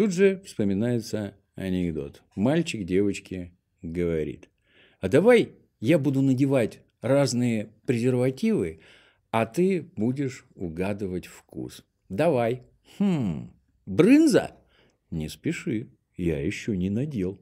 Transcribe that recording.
Тут же вспоминается анекдот. Мальчик девочке говорит, а давай я буду надевать разные презервативы, а ты будешь угадывать вкус. Давай. Хм, брынза? Не спеши, я еще не надел.